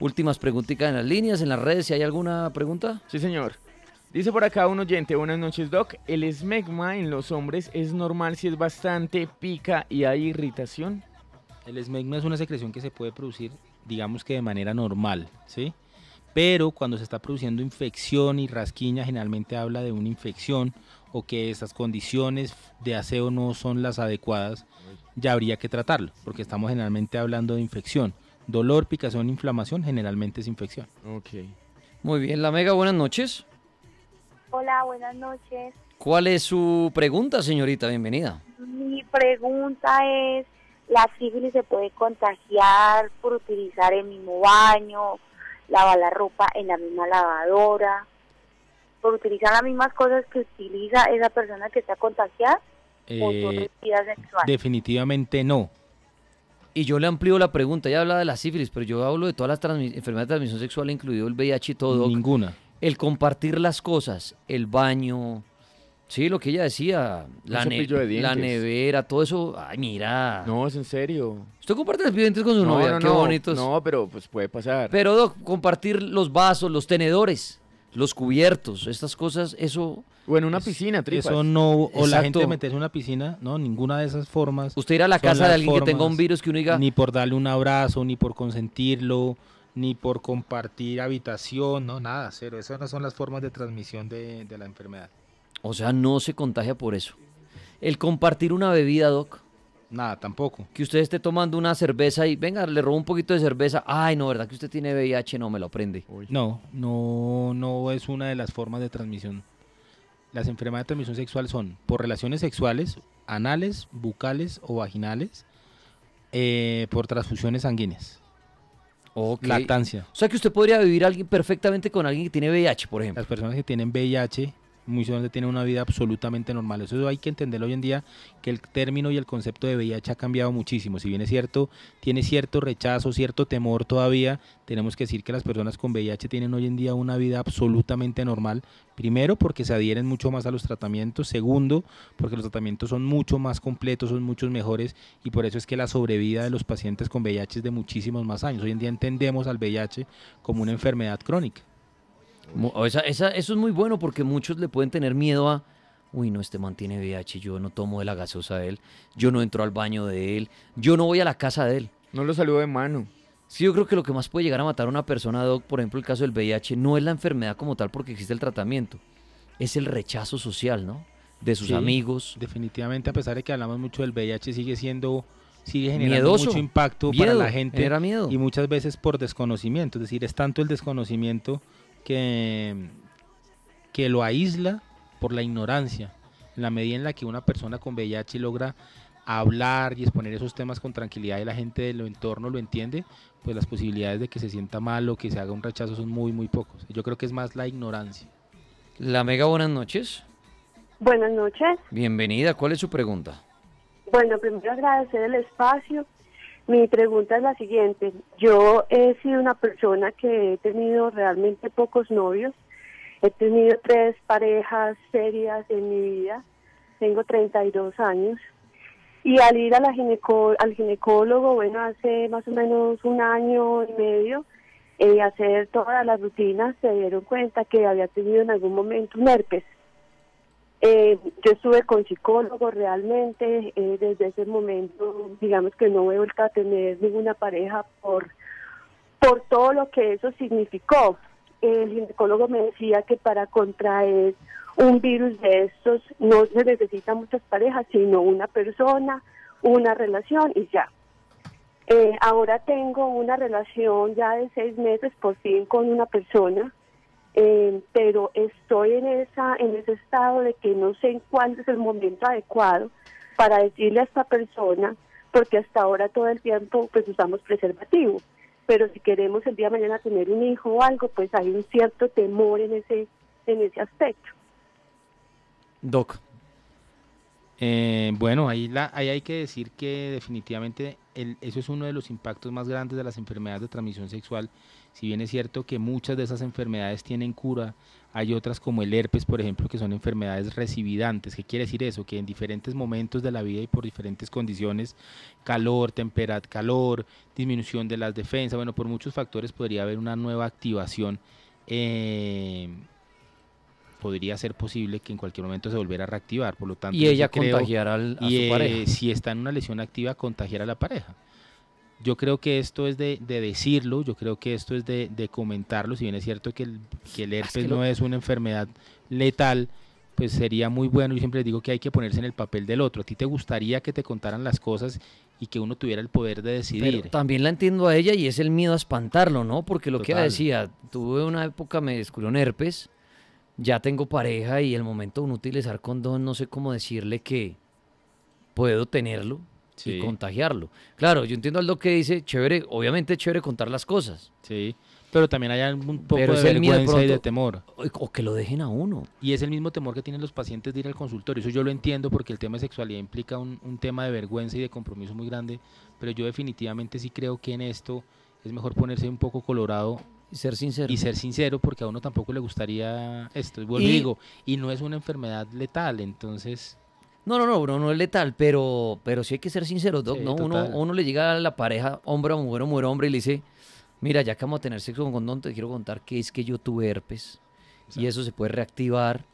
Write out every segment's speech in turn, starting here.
últimas preguntitas en las líneas, en las redes, si hay alguna pregunta. Sí, señor. Dice por acá un oyente, buenas noches Doc, ¿el esmegma en los hombres es normal si es bastante pica y hay irritación? El esmegma es una secreción que se puede producir, digamos que de manera normal, ¿sí? Pero cuando se está produciendo infección y rasquiña, generalmente habla de una infección o que estas condiciones de aseo no son las adecuadas, ya habría que tratarlo, porque estamos generalmente hablando de infección dolor, picazón, inflamación, generalmente es infección. Ok. Muy bien, la mega, buenas noches. Hola, buenas noches. ¿Cuál es su pregunta, señorita? Bienvenida. Mi pregunta es, ¿la sífilis se puede contagiar por utilizar el mismo baño, lavar la ropa en la misma lavadora, por utilizar las mismas cosas que utiliza esa persona que está contagiada? Eh, definitivamente no. Y yo le amplío la pregunta, ella habla de la sífilis, pero yo hablo de todas las enfermedades de transmisión sexual, incluido el VIH y todo. Ninguna. El compartir las cosas, el baño, sí, lo que ella decía, la, la, nevera, todo eso. Ay, mira. No, es en serio. Usted comparte los dientes con su novia, qué bonitos. No, pero pues puede pasar. Pero, compartir los vasos, los tenedores los cubiertos, estas cosas, eso... O en una piscina, tripas. Eso no, o la gente meterse en una piscina, no, ninguna de esas formas. Usted ir a la casa de alguien que tenga un virus que uno diga... Ni por darle un abrazo, ni por consentirlo, ni por compartir habitación, no, nada, cero. Esas no son las formas de transmisión de la enfermedad. O sea, no se contagia por eso. El compartir una bebida, Doc, Nada, tampoco. Que usted esté tomando una cerveza y venga, le robo un poquito de cerveza. Ay, no, ¿verdad que usted tiene VIH? No, me lo prende. No, no, no es una de las formas de transmisión. Las enfermedades de transmisión sexual son por relaciones sexuales, anales, bucales o vaginales, eh, por transfusiones sanguíneas. o Lactancia. O sea que usted podría vivir alguien perfectamente con alguien que tiene VIH, por ejemplo. Las personas que tienen VIH muy solamente tiene una vida absolutamente normal. Eso hay que entender hoy en día que el término y el concepto de VIH ha cambiado muchísimo. Si bien es cierto, tiene cierto rechazo, cierto temor todavía, tenemos que decir que las personas con VIH tienen hoy en día una vida absolutamente normal. Primero, porque se adhieren mucho más a los tratamientos. Segundo, porque los tratamientos son mucho más completos, son muchos mejores y por eso es que la sobrevida de los pacientes con VIH es de muchísimos más años. Hoy en día entendemos al VIH como una enfermedad crónica eso es muy bueno porque muchos le pueden tener miedo a, uy, no, este man tiene VIH, yo no tomo de la gaseosa de él, yo no entro al baño de él, yo no voy a la casa de él. No lo saludo de mano. Sí, yo creo que lo que más puede llegar a matar a una persona, Doc, por ejemplo, el caso del VIH, no es la enfermedad como tal porque existe el tratamiento, es el rechazo social, ¿no? De sus amigos. Definitivamente, a pesar de que hablamos mucho del VIH, sigue siendo sigue generando mucho impacto para la gente y muchas veces por desconocimiento, es decir, es tanto el desconocimiento que, que lo aísla por la ignorancia. En la medida en la que una persona con VIH logra hablar y exponer esos temas con tranquilidad y la gente del entorno lo entiende, pues las posibilidades de que se sienta mal o que se haga un rechazo son muy, muy pocos. Yo creo que es más la ignorancia. La Mega, buenas noches. Buenas noches. Bienvenida, ¿cuál es su pregunta? Bueno, primero agradecer el espacio mi pregunta es la siguiente. Yo he sido una persona que he tenido realmente pocos novios. He tenido tres parejas serias en mi vida. Tengo 32 años. Y al ir a gineco al ginecólogo, bueno, hace más o menos un año y medio, y eh, hacer todas las rutinas, se dieron cuenta que había tenido en algún momento un herpes. Eh, yo estuve con psicólogo realmente, eh, desde ese momento digamos que no voy a tener ninguna pareja por, por todo lo que eso significó. El ginecólogo me decía que para contraer un virus de estos no se necesitan muchas parejas, sino una persona, una relación y ya. Eh, ahora tengo una relación ya de seis meses por fin con una persona eh, pero estoy en, esa, en ese estado de que no sé en cuándo es el momento adecuado para decirle a esta persona, porque hasta ahora todo el tiempo pues usamos preservativo, pero si queremos el día de mañana tener un hijo o algo, pues hay un cierto temor en ese, en ese aspecto. Doc, eh, bueno, ahí, la, ahí hay que decir que definitivamente el, eso es uno de los impactos más grandes de las enfermedades de transmisión sexual si bien es cierto que muchas de esas enfermedades tienen cura, hay otras como el herpes, por ejemplo, que son enfermedades recibidantes. ¿Qué quiere decir eso? Que en diferentes momentos de la vida y por diferentes condiciones, calor, temperat, calor, disminución de las defensas, bueno, por muchos factores podría haber una nueva activación. Eh, podría ser posible que en cualquier momento se volviera a reactivar, por lo tanto... Y ella contagiará a su eh, pareja. Si está en una lesión activa, contagiará a la pareja. Yo creo que esto es de, decirlo, yo creo que esto es de, comentarlo, si bien es cierto que el, ah, herpes no es una enfermedad letal, pues sería muy bueno, yo siempre digo que hay que ponerse en el papel del otro, a ti te gustaría que te contaran las cosas y que uno tuviera el poder de decidir. Pero también la entiendo a ella y es el miedo a espantarlo, ¿no? Porque lo que decía, tuve una época, me descubrió un herpes, ya tengo pareja y el momento de no utilizar condón, no sé cómo decirle que puedo tenerlo, y contagiarlo. Claro, yo entiendo lo que dice, chévere, obviamente es chévere contar las cosas. Sí, pero también hay un poco de vergüenza y de temor. O que lo dejen a uno. Y es el mismo temor que tienen los pacientes de ir al consultorio. Eso yo lo entiendo porque el tema de sexualidad implica un, tema de vergüenza y de compromiso muy grande, pero yo definitivamente sí creo que en esto es mejor ponerse un poco colorado y ser sincero. Y ser sincero porque a uno tampoco le gustaría esto. digo, y no es una enfermedad letal, entonces no, no, no, bro, no es letal, pero, pero sí hay que ser sincero, Doc. ¿no? uno, uno le llega a la pareja, hombre o mujer o mujer, hombre, y le dice, mira, ya que vamos a tener sexo con condón, te quiero contar que es que yo tuve herpes. Y eso se puede reactivar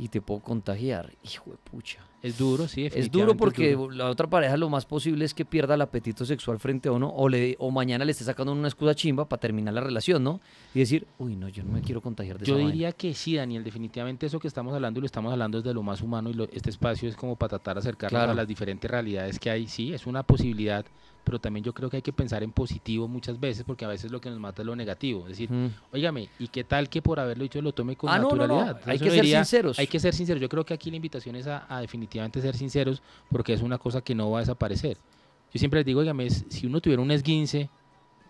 y te puedo contagiar. Hijo de pucha. Es duro, sí. Es duro porque la otra pareja lo más posible es que pierda el apetito sexual frente a uno o, le, o mañana le esté sacando una excusa chimba para terminar la relación, ¿no? Y decir, uy, no, yo no me quiero contagiar de Yo diría que sí, Daniel, definitivamente eso que estamos hablando y lo estamos hablando es de lo más humano y este espacio es como para tratar de acercarnos a las diferentes realidades que hay. Sí, es una posibilidad pero también yo creo que hay que pensar en positivo muchas veces porque a veces lo que nos mata es lo negativo. Es decir, oígame, ¿y qué tal que por haberlo dicho lo tome con ah, naturalidad? Hay que ser sinceros. Hay que ser sinceros. Yo creo que aquí la invitación es a, definitivamente ser sinceros porque es una cosa que no va a desaparecer. Yo siempre les digo, oígame, si uno tuviera un esguince,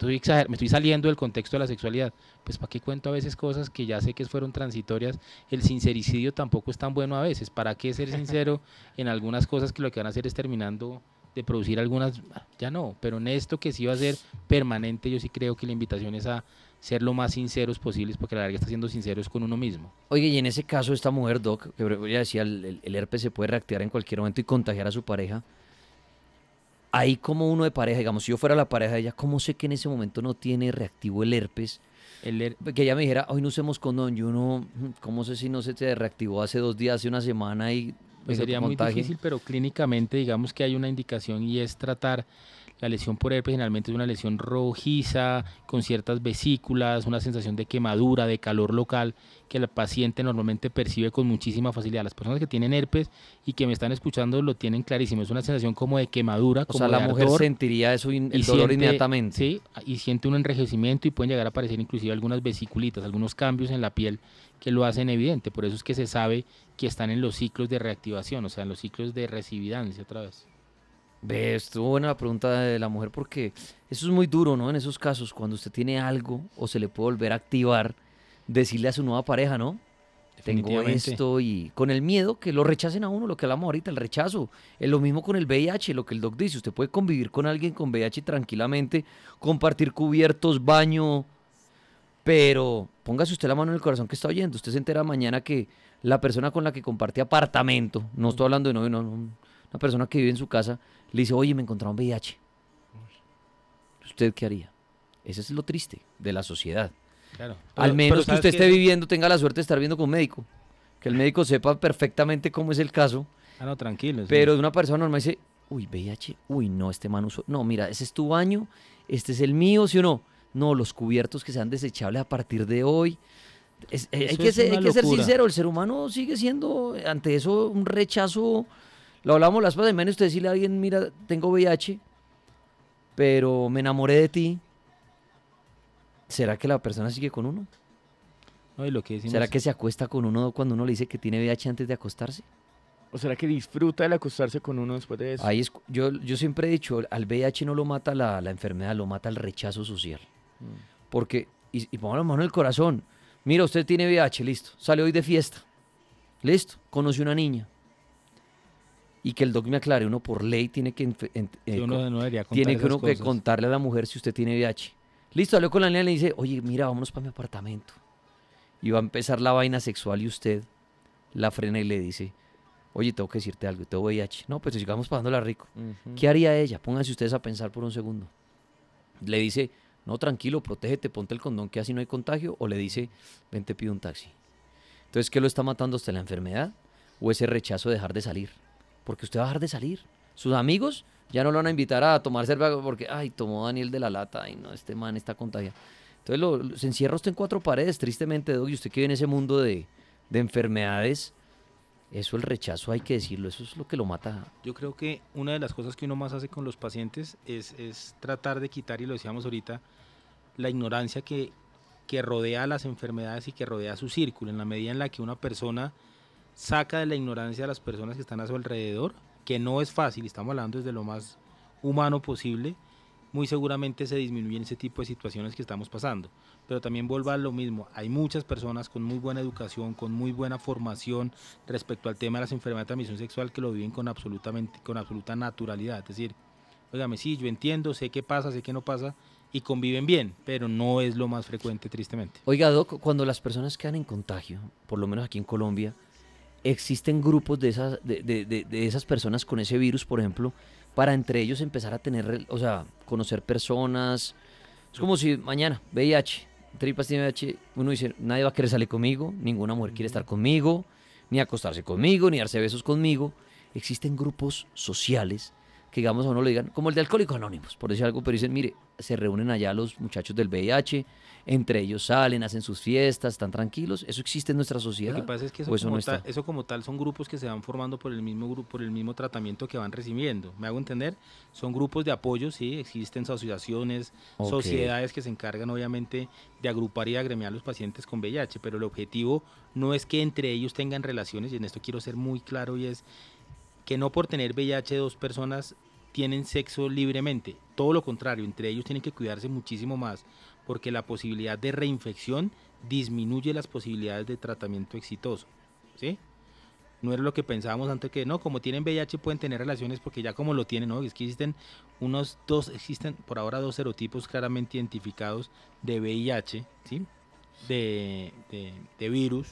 me estoy saliendo del contexto de la sexualidad, pues ¿para qué cuento a veces cosas que ya sé que fueron transitorias? El sincericidio tampoco es tan bueno a veces. ¿Para qué ser sincero en algunas cosas que lo que van a hacer es terminando de producir algunas, ah, ya no, pero en esto que sí va a ser permanente, yo sí creo que la invitación es a ser lo más sinceros posibles, porque la larga está siendo sinceros con uno mismo. Oye, y en ese caso, esta mujer, Doc, que ya decía, el, herpes se puede reactivar en cualquier momento y contagiar a su pareja. Ahí como uno de pareja, digamos, si yo fuera la pareja de ella, ¿cómo sé que en ese momento no tiene reactivo el herpes? que ella me dijera, hoy no usemos condón, yo no ¿cómo sé si no se te reactivó hace dos días, hace una semana y pues pues sería muy difícil, pero clínicamente digamos que hay una indicación y es tratar la lesión por herpes generalmente es una lesión rojiza, con ciertas vesículas, una sensación de quemadura, de calor local, que el paciente normalmente percibe con muchísima facilidad. Las personas que tienen herpes y que me están escuchando lo tienen clarísimo. Es una sensación como de quemadura. O sea, la mujer sentiría eso, el dolor inmediatamente. Sí, y siente un enrejecimiento y pueden llegar a aparecer inclusive algunas vesículitas, algunos cambios en la piel que lo hacen evidente. Por eso es que se sabe que están en los ciclos de reactivación, o sea, en los ciclos de recibidancia otra vez. Ve, Estuvo buena la pregunta de la mujer porque eso es muy duro, ¿no? En esos casos, cuando usted tiene algo o se le puede volver a activar, decirle a su nueva pareja, ¿no? Tengo esto y con el miedo que lo rechacen a uno, lo que hablamos ahorita, el rechazo. Es lo mismo con el VIH, lo que el doc dice. Usted puede convivir con alguien con VIH tranquilamente, compartir cubiertos, baño, pero póngase usted la mano en el corazón que está oyendo. Usted se entera mañana que la persona con la que comparte apartamento, no estoy hablando de novio, no, no una persona que vive en su casa le dice, oye, me un VIH. ¿Usted qué haría? Ese es lo triste de la sociedad. Al menos que usted esté viviendo, tenga la suerte de estar viendo con un médico. Que el médico sepa perfectamente cómo es el caso. Ah, no, tranquilo. Pero de una persona normal dice, uy, VIH, uy, no, este man No, mira, ese es tu baño, este es el mío, ¿sí o no? No, los cubiertos que sean desechables a partir de hoy. Eh, hay, hay que ser sincero, el ser humano sigue siendo ante eso un rechazo lo hablamos las pasas, menos usted decirle a alguien, mira, tengo VIH, pero me enamoré de ti. ¿Será que la persona sigue con uno? y lo que ¿Será que se acuesta con uno cuando uno le dice que tiene VIH antes de acostarse? ¿O será que disfruta el acostarse con uno después de eso? yo, yo siempre he dicho, al VIH no lo mata la, enfermedad, lo mata el rechazo social. Mm. Porque, y, y la mano en el corazón, mira, usted tiene VIH, listo, sale hoy de fiesta, listo, conoce una niña, y que el dogma aclare, uno por ley tiene que, eh, tiene que, uno que contarle a la mujer si usted tiene VIH. Listo, habló con la niña y le dice, oye, mira, vámonos para mi apartamento. Y va a empezar la vaina sexual y usted la frena y le dice, oye, tengo que decirte algo, tengo VIH. No, pues sigamos pagándola rico. ¿Qué haría ella? Pónganse ustedes a pensar por un segundo. Le dice, no, tranquilo, protégete, ponte el condón que así no hay contagio. O le dice, ven, te pido un taxi. Entonces, ¿qué lo está matando hasta la enfermedad? ¿O ese rechazo de dejar de salir? porque usted va a dejar de salir. Sus amigos ya no lo van a invitar a tomar cerveza porque, ay, tomó Daniel de la lata, ay, no, este man está contagiado. Entonces lo, se encierra usted en cuatro paredes, tristemente, Doug, y usted que vive en ese mundo de, de enfermedades, eso el rechazo hay que decirlo, eso es lo que lo mata. Yo creo que una de las cosas que uno más hace con los pacientes es, tratar de quitar, y lo decíamos ahorita, la ignorancia que, que rodea las enfermedades y que rodea su círculo, en la medida en la que una persona saca de la ignorancia a las personas que están a su alrededor, que no es fácil, estamos hablando desde lo más humano posible, muy seguramente se disminuyen ese tipo de situaciones que estamos pasando. Pero también vuelva a lo mismo, hay muchas personas con muy buena educación, con muy buena formación respecto al tema de las enfermedades de transmisión sexual que lo viven con, absolutamente, con absoluta naturalidad. Es decir, oígame, sí, yo entiendo, sé qué pasa, sé qué no pasa, y conviven bien, pero no es lo más frecuente, tristemente. Oiga, cuando las personas quedan en contagio, por lo menos aquí en Colombia, existen grupos de esas, de, esas personas con ese virus, por ejemplo, para entre ellos empezar a tener, o sea, conocer personas. Es como si mañana, VIH, tripas tiene VIH, uno dice, nadie va a querer salir conmigo, ninguna mujer quiere estar conmigo, ni acostarse conmigo, ni darse besos conmigo. Existen grupos sociales que digamos a uno lo digan, como el de Alcohólicos Anónimos, por decir algo, pero dicen, mire, se reúnen allá los muchachos del VIH, entre ellos salen, hacen sus fiestas, están tranquilos, eso existe en nuestra sociedad. Lo que pasa es que eso, como, no tal, eso como, tal, son grupos que se van formando por el mismo grupo, por el mismo tratamiento que van recibiendo, ¿me hago entender? Son grupos de apoyo, sí, existen asociaciones, sociedades que se encargan obviamente de agrupar y agremiar a los pacientes con VIH, pero el objetivo no es que entre ellos tengan relaciones, y en esto quiero ser muy claro, y es que no por tener VIH dos personas tienen sexo libremente. Todo lo contrario, entre ellos tienen que cuidarse muchísimo más, porque la posibilidad de reinfección disminuye las posibilidades de tratamiento exitoso. ¿Sí? No era lo que pensábamos antes que no, como tienen VIH pueden tener relaciones porque ya como lo tienen, ¿no? Es que existen unos dos, existen por ahora dos serotipos claramente identificados de VIH, ¿sí? de virus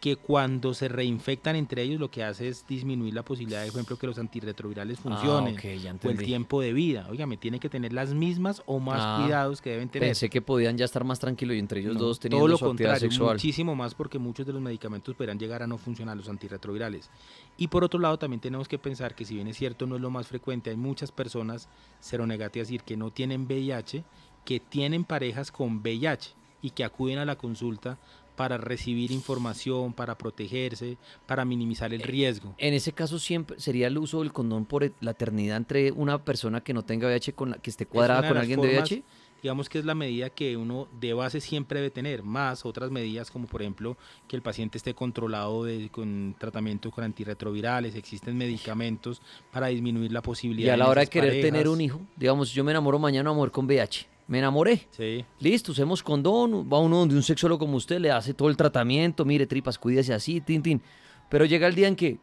que cuando se reinfectan entre ellos lo que hace es disminuir la posibilidad, de ejemplo, que los antirretrovirales ah, funcionen o el tiempo de vida. Oiga, me tiene que tener las mismas o más ah, cuidados que deben tener. Pensé que podían ya estar más tranquilos y entre ellos dos teniendo todo lo contrario, sexual. muchísimo más porque muchos de los medicamentos podrían llegar a no funcionar los antirretrovirales. Y por otro lado, también tenemos que pensar que si bien es cierto no es lo más frecuente, hay muchas personas seronegativas, es decir, que no tienen VIH, que tienen parejas con VIH y que acuden a la consulta para recibir información, para protegerse, para minimizar el eh, riesgo. En ese caso siempre sería el uso del condón por la eternidad entre una persona que no tenga VIH con la que esté cuadrada con alguien de VIH. Digamos que es la medida que uno de base siempre debe tener, más otras medidas como por ejemplo que el paciente esté controlado con tratamiento con antirretrovirales, existen medicamentos para disminuir la posibilidad. Y a la hora de, querer tener un hijo, digamos, yo me enamoro mañana, amor con VIH me enamoré. Sí. Listo, usemos condón, va uno donde un sexólogo como usted le hace todo el tratamiento, mire, tripas, cuídese así, tin, tin. Pero llega el día en que,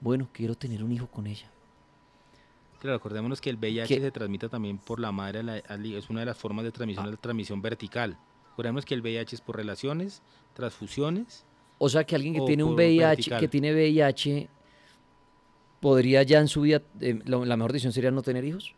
bueno, quiero tener un hijo con ella. Claro, acordémonos que el VIH se transmite también por la madre, es una de las formas de transmisión, ah. la transmisión vertical. Acordémonos que el VIH es por relaciones, transfusiones. O sea que alguien que tiene un VIH, que tiene VIH, podría ya en su vida, eh, la mejor decisión sería no tener hijos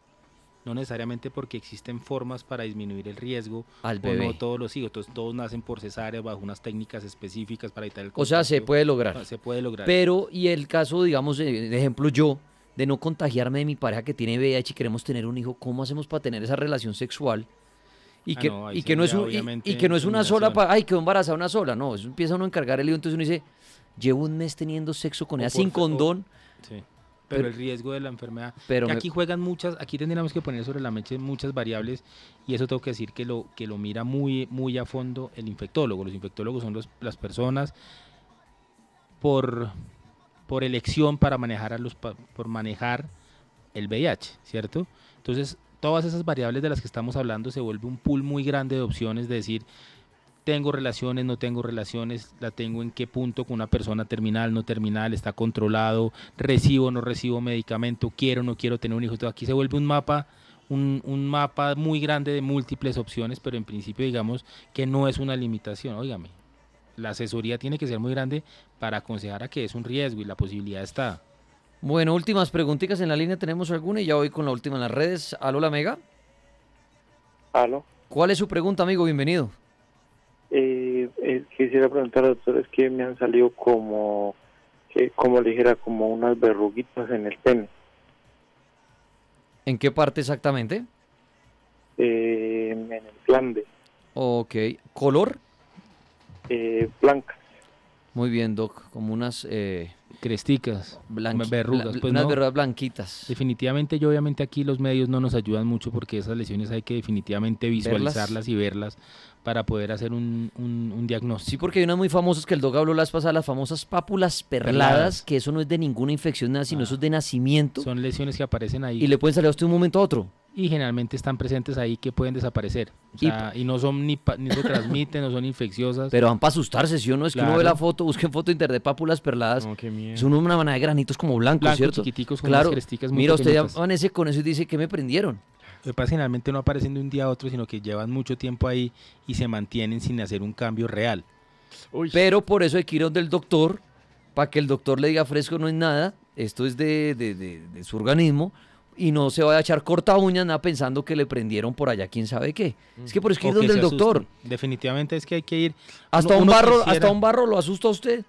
no necesariamente porque existen formas para disminuir el riesgo. Al bebé. todos los hijos, todos nacen por cesárea bajo unas técnicas específicas para evitar el contagio. O sea, se puede lograr. Ah, se puede lograr. Pero, y el caso, digamos, de ejemplo yo, de no contagiarme de mi pareja que tiene VIH y queremos tener un hijo, ¿cómo hacemos para tener esa relación sexual? Y ah, que, no, y, que no es y, que no es una sola, ay, quedó embarazada una sola, no, eso empieza uno a encargar el hijo, entonces uno dice, llevo un mes teniendo sexo con ella sin condón. Sí pero, el riesgo de la enfermedad. Pero aquí juegan muchas, aquí tendríamos que poner sobre la mecha muchas variables y eso tengo que decir que lo, que lo mira muy, muy a fondo el infectólogo. Los infectólogos son los, las personas por, por elección para manejar a los por manejar el VIH, ¿cierto? Entonces, todas esas variables de las que estamos hablando se vuelve un pool muy grande de opciones, de decir, tengo relaciones, no tengo relaciones, la tengo en qué punto con una persona terminal, no terminal, está controlado, recibo, o no recibo medicamento, quiero, o no quiero tener un hijo. todo aquí se vuelve un mapa, un, mapa muy grande de múltiples opciones, pero en principio digamos que no es una limitación, óigame. La asesoría tiene que ser muy grande para aconsejar a que es un riesgo y la posibilidad está. Bueno, últimas preguntitas en la línea, tenemos alguna y ya voy con la última en las redes. Aló, Mega. Aló. ¿Cuál es su pregunta, amigo? Bienvenido. Eh, eh, quisiera preguntar a doctor, es que me han salido como, como le dijera, como unas verruguitas en el pene. ¿En qué parte exactamente? Eh, en el de. Ok, ¿color? Eh, blanca. Muy bien, Doc, como unas... Eh, Cresticas, verrugas. Pues unas verrugas blanquitas. Definitivamente, yo obviamente aquí los medios no nos ayudan mucho porque esas lesiones hay que definitivamente visualizarlas y verlas para poder hacer un, diagnóstico. Sí, porque hay unas muy famosas que el Doc habló las pasadas, las famosas pápulas perladas, que eso no es de ninguna infección, nada, sino ah. eso es de nacimiento. Son lesiones que aparecen ahí. Y le pueden salir a usted un momento a otro y generalmente están presentes ahí que pueden desaparecer. y, no son ni, se transmiten, no son infecciosas. Pero van para asustarse, si uno es que uno ve la foto, busquen foto de pápulas perladas. son una manada de granitos como blancos, ¿cierto? chiquiticos con claro. Mira, usted con eso y dice, que me prendieron? generalmente no aparecen de un día a otro, sino que llevan mucho tiempo ahí y se mantienen sin hacer un cambio real. Pero por eso hay que ir del doctor, para que el doctor le diga fresco no es nada, esto es de su organismo, y no se vaya a echar corta uña nada pensando que le prendieron por allá quién sabe qué. Es que por eso que ir donde el doctor. Definitivamente es que hay que ir. Hasta un barro, hasta un barro lo asusta usted.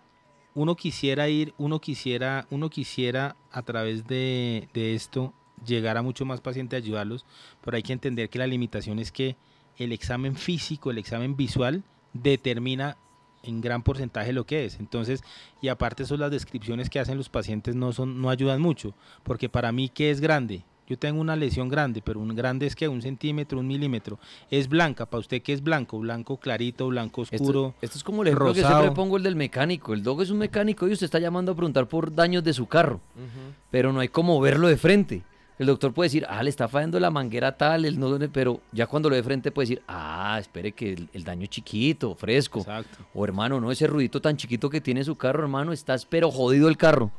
Uno quisiera ir, uno quisiera, uno quisiera a través de, de esto llegar a mucho más pacientes, ayudarlos, pero hay que entender que la limitación es que el examen físico, el examen visual determina en gran porcentaje lo que es. Entonces, y aparte son las descripciones que hacen los pacientes no son no ayudan mucho, porque para mí qué es grande? Yo tengo una lesión grande, pero un grande es que un centímetro, un milímetro. Es blanca, para usted que es blanco, blanco clarito, blanco oscuro. Esto, es como el ejemplo que siempre pongo el del mecánico. El dog es un mecánico y usted está llamando a preguntar por daños de su carro, pero no hay como verlo de frente. El doctor puede decir, ah, le está fallando la manguera tal, el nodo, pero ya cuando lo ve frente puede decir, ah, espere que el, daño es chiquito, fresco. Exacto. O hermano, no, ese ruidito tan chiquito que tiene su carro, hermano, estás pero jodido el carro.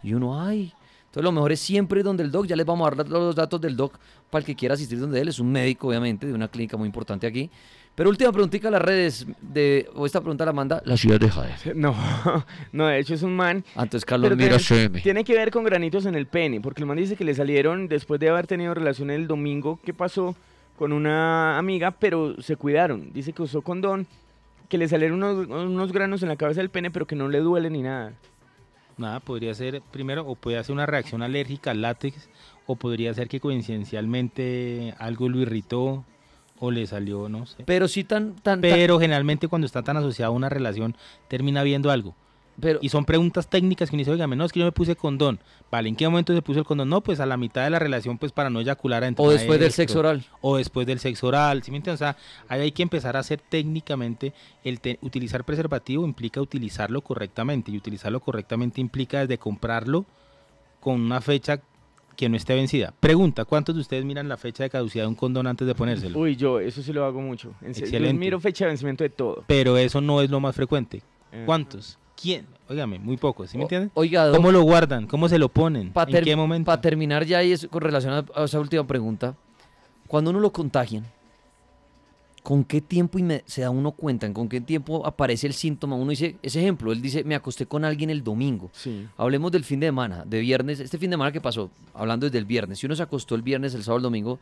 Y uno, ay. Entonces lo mejor es siempre donde el doc, ya les vamos a dar los datos del doc para el que quiera asistir donde él, es un médico obviamente de una clínica muy importante aquí, pero última preguntita a las redes, de, o esta pregunta la manda la ciudad de Jaén. No, no, de hecho es un man. Antes ah, Carlos Mira tiene, tiene que ver con granitos en el pene, porque el man dice que le salieron después de haber tenido relación el domingo, ¿qué pasó? Con una amiga, pero se cuidaron. Dice que usó condón, que le salieron unos, unos granos en la cabeza del pene, pero que no le duele ni nada. Nada, podría ser primero o podría ser una reacción alérgica al látex o podría ser que coincidencialmente algo lo irritó o le salió, no sé. Pero sí tan... tan pero generalmente cuando está tan asociado a una relación termina viendo algo. Pero, y son preguntas técnicas que uno dice, oiga, no, es que yo me puse condón. Vale, ¿en qué momento se puso el condón? No, pues a la mitad de la relación, pues para no eyacular. A o después del sexo oral. O después del sexo oral, ¿sí me entiendes? O sea, ahí hay que empezar a hacer técnicamente, el utilizar preservativo implica utilizarlo correctamente, y utilizarlo correctamente implica desde comprarlo con una fecha que no esté vencida. Pregunta, ¿cuántos de ustedes miran la fecha de caducidad de un condón antes de ponérselo? Uy, yo eso sí lo hago mucho. En miro fecha de vencimiento de todo. Pero eso no es lo más frecuente. ¿Cuántos? ¿Quién? Óigame, muy pocos, ¿sí me entienden? Oiga, ¿Cómo lo guardan? ¿Cómo se lo ponen? ¿En qué momento? Para terminar ya y eso con relación a esa última pregunta, cuando uno lo contagian, ¿Con qué tiempo se da uno cuenta? ¿Con qué tiempo aparece el síntoma? Uno dice, ese ejemplo, él dice, me acosté con alguien el domingo. Sí. Hablemos del fin de semana, de viernes, este fin de semana que pasó, hablando desde el viernes. Si uno se acostó el viernes, el sábado, el domingo,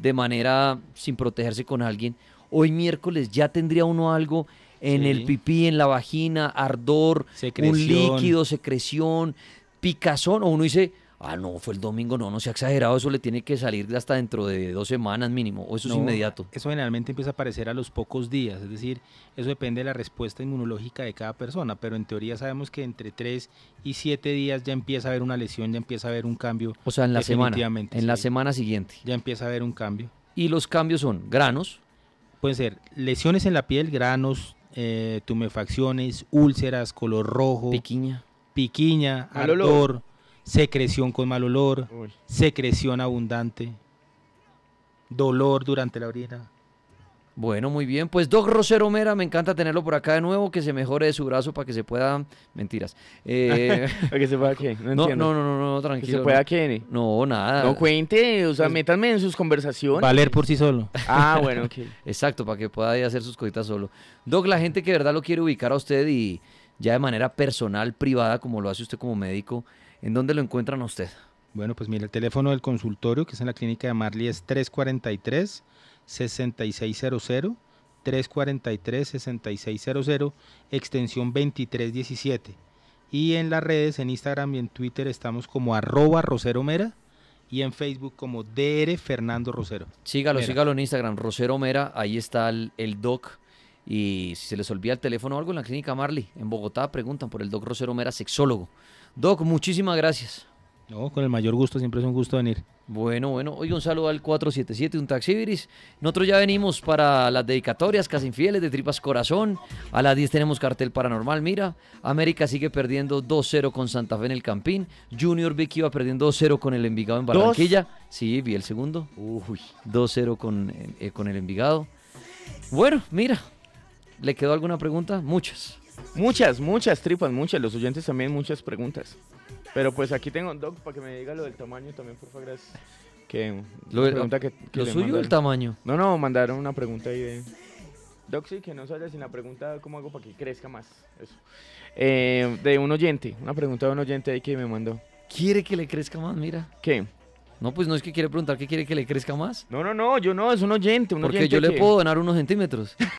de manera sin protegerse con alguien, hoy miércoles ya tendría uno algo en el pipí, en la vagina, ardor, un líquido, secreción, picazón, o uno dice, Ah, no, fue el domingo, no, no se ha exagerado, eso le tiene que salir hasta dentro de dos semanas mínimo, o eso es inmediato. Eso generalmente empieza a aparecer a los pocos días, es decir, eso depende de la respuesta inmunológica de cada persona, pero en teoría sabemos que entre tres y siete días ya empieza a haber una lesión, ya empieza a haber un cambio. O sea, en la semana, en la semana siguiente. Ya empieza a haber un cambio. Y los cambios son granos. Pueden ser lesiones en la piel, granos, eh, tumefacciones, úlceras, color rojo. Piquiña. Piquiña, ardor secreción con mal olor, secreción abundante, dolor durante la orina. Bueno, muy bien. Pues Doc Rosero Mera, me encanta tenerlo por acá de nuevo, que se mejore de su brazo para que se pueda... Mentiras. Eh, para ¿Que se pueda qué? No, no, no, no, no, tranquilo. ¿Que se pueda qué? No, nada. No cuente, o sea, métanme en sus conversaciones. Valer por sí solo. Ah, bueno, ok. Exacto, para que pueda hacer sus cositas solo. Doc, la gente que de verdad lo quiere ubicar a usted y ya de manera personal, privada, como lo hace usted como médico... ¿En dónde lo encuentran a usted? Bueno, pues mire, el teléfono del consultorio, que es en la clínica de Marley, es 343-6600, 343-6600, extensión 2317. Y en las redes, en Instagram y en Twitter, estamos como arroba Rosero Mera y en Facebook como DR Fernando Rosero. Sígalo, sígalo en Instagram, Rosero Mera, ahí está el, doc. Y si se les olvida el teléfono o algo en la clínica Marley, en Bogotá, preguntan por el doc Rosero Mera, sexólogo. Doc, muchísimas gracias. No, con el mayor gusto, siempre es un gusto venir. Bueno, bueno, hoy un saludo al 477, un taxibiris. Nosotros ya venimos para las dedicatorias, Casi Infieles, de Tripas Corazón. A las 10 tenemos cartel paranormal, mira. América sigue perdiendo 2-0 con Santa Fe en el Campín. Junior Vicky iba perdiendo 2-0 con el Envigado en Barranquilla. Sí, vi el segundo. Uy, 2-0 con, eh, con el Envigado. Bueno, mira, ¿le quedó alguna pregunta? Muchas. Muchas, muchas tripas, muchas. Los oyentes también, muchas preguntas. Pero pues aquí tengo un doc para que me diga lo del tamaño también, por favor, gracias. Que, lo, suyo o el tamaño? No, no, mandaron una pregunta ahí de... Doc, sí, que no salga sin la pregunta, ¿cómo hago para que crezca más? Eso. Eh, de un oyente, una pregunta de un oyente ahí que me mandó. ¿Quiere que le crezca más? Mira. ¿Qué? No, pues no es que quiere preguntar que quiere que le crezca más. No, no, no, yo no, es un oyente. Un Porque yo le puedo donar unos centímetros.